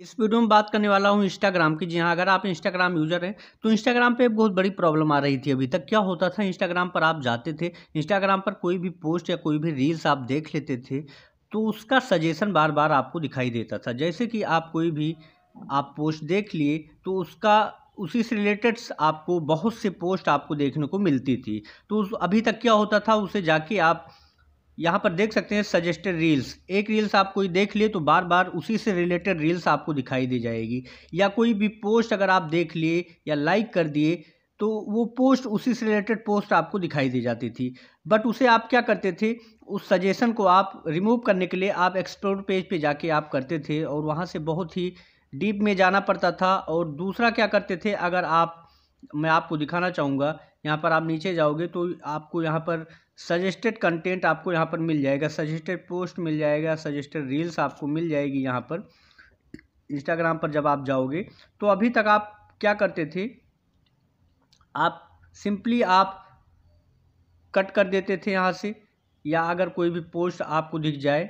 इस वीडियो में बात करने वाला हूँ इंस्टाग्राम की जी हाँ अगर आप इंस्टाग्राम यूज़र हैं तो इंस्टाग्राम पे बहुत बड़ी प्रॉब्लम आ रही थी अभी तक क्या होता था इंस्टाग्राम पर आप जाते थे इंस्टाग्राम पर कोई भी पोस्ट या कोई भी रील्स आप देख लेते थे तो उसका सजेशन बार बार आपको दिखाई देता था जैसे कि आप कोई भी आप पोस्ट देख लिए तो उसका उसी से रिलेटेड आपको बहुत से पोस्ट आपको देखने को मिलती थी तो अभी तक क्या होता था उसे जाके आप यहाँ पर देख सकते हैं सजेस्टेड रील्स एक रील्स आप कोई देख लिए तो बार बार उसी से रिलेटेड रील्स आपको दिखाई दे जाएगी या कोई भी पोस्ट अगर आप देख लिए या लाइक कर दिए तो वो पोस्ट उसी से रिलेटेड पोस्ट आपको दिखाई दी जाती थी बट उसे आप क्या करते थे उस सजेशन को आप रिमूव करने के लिए आप एक्सप्लोर पेज पे जाके आप करते थे और वहाँ से बहुत ही डीप में जाना पड़ता था और दूसरा क्या करते थे अगर आप मैं आपको दिखाना चाहूँगा यहाँ पर आप नीचे जाओगे तो आपको यहाँ पर सजेस्टेड कंटेंट आपको यहाँ पर मिल जाएगा सजेस्टेड पोस्ट मिल जाएगा सजेस्टेड रील्स आपको मिल जाएगी यहाँ पर इंस्टाग्राम पर जब आप जाओगे तो अभी तक आप क्या करते थे आप सिंपली आप कट कर देते थे यहाँ से या अगर कोई भी पोस्ट आपको दिख जाए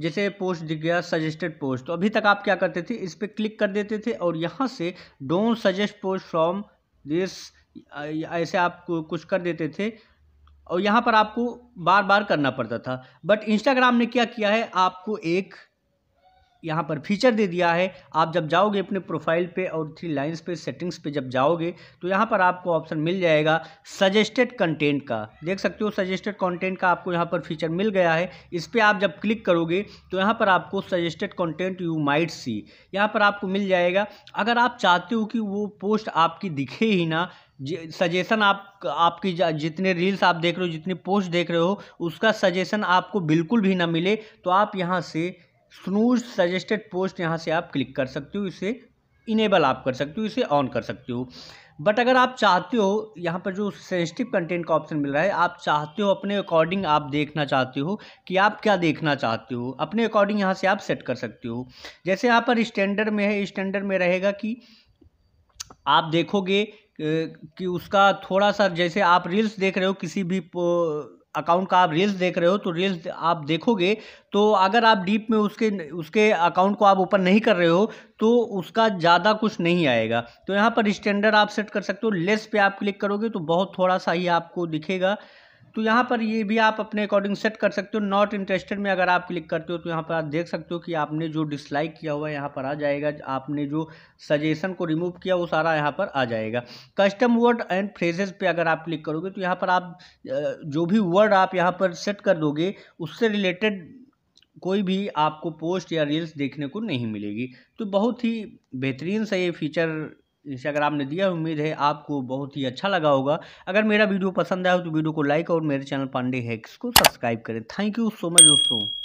जैसे पोस्ट दिख गया सजेस्टेड पोस्ट तो अभी तक आप क्या करते थे इस पर क्लिक कर देते थे और यहाँ से don't suggest post from this ऐसे आप कुछ कर देते थे और यहाँ पर आपको बार बार करना पड़ता था बट इंस्टाग्राम ने क्या किया है आपको एक यहाँ पर फीचर दे दिया है आप जब जाओगे अपने प्रोफाइल पे और थ्री लाइंस पे सेटिंग्स पे जब जाओगे तो यहाँ पर आपको ऑप्शन मिल जाएगा सजेस्टेड कंटेंट का देख सकते हो सजेस्टेड कंटेंट का आपको यहाँ पर फीचर मिल गया है इस पर आप जब क्लिक करोगे तो यहाँ पर आपको suggested content you might see यहाँ पर आपको मिल जाएगा अगर आप चाहते हो कि वो पोस्ट आपकी दिखे ही ना सजेशन आप आपकी जितने रील्स आप देख रहे हो जितनी पोस्ट देख रहे हो उसका सजेशन आपको बिल्कुल भी ना मिले तो आप यहाँ से स्नूज सजेस्टेड पोस्ट यहाँ से आप क्लिक कर सकते हो इसे इनेबल आप कर सकते हो इसे ऑन कर सकते हो बट अगर आप चाहते हो यहाँ पर जो सेंसिटिव कंटेंट का ऑप्शन मिल रहा है आप चाहते हो अपने अकॉर्डिंग आप देखना चाहते हो कि आप क्या देखना चाहते हो अपने अकॉर्डिंग यहाँ से आप सेट कर सकते हो जैसे यहाँ पर स्टैंडर्ड में है स्टैंडर्ड में रहेगा कि आप देखोगे कि उसका थोड़ा सा जैसे आप रील्स देख रहे हो किसी भी अकाउंट का आप रील्स देख रहे हो तो रील्स आप देखोगे तो अगर आप डीप में उसके उसके अकाउंट को आप ओपन नहीं कर रहे हो तो उसका ज़्यादा कुछ नहीं आएगा तो यहाँ पर स्टैंडर्ड आप सेट कर सकते हो लेस पे आप क्लिक करोगे तो बहुत थोड़ा सा ही आपको दिखेगा तो यहाँ पर ये भी आप अपने अकॉर्डिंग सेट कर सकते हो नॉट इंटरेस्टेड में अगर आप क्लिक करते हो तो यहाँ पर आप देख सकते हो कि आपने जो डिसलाइक किया हुआ है यहाँ पर आ जाएगा आपने जो सजेशन को रिमूव किया वो सारा यहाँ पर आ जाएगा कस्टम वर्ड एंड फ्रेजेस पे अगर आप क्लिक करोगे तो यहाँ पर आप जो भी वर्ड आप यहाँ पर सेट कर दोगे उससे रिलेटेड कोई भी आपको पोस्ट या रील्स देखने को नहीं मिलेगी तो बहुत ही बेहतरीन सा ये फीचर इंस्टाग्राम ने दिया उम्मीद है आपको बहुत ही अच्छा लगा होगा अगर मेरा वीडियो पसंद आया हो तो वीडियो को लाइक और मेरे चैनल पांडे हैक्स को सब्सक्राइब करें थैंक यू सो मच दोस्तों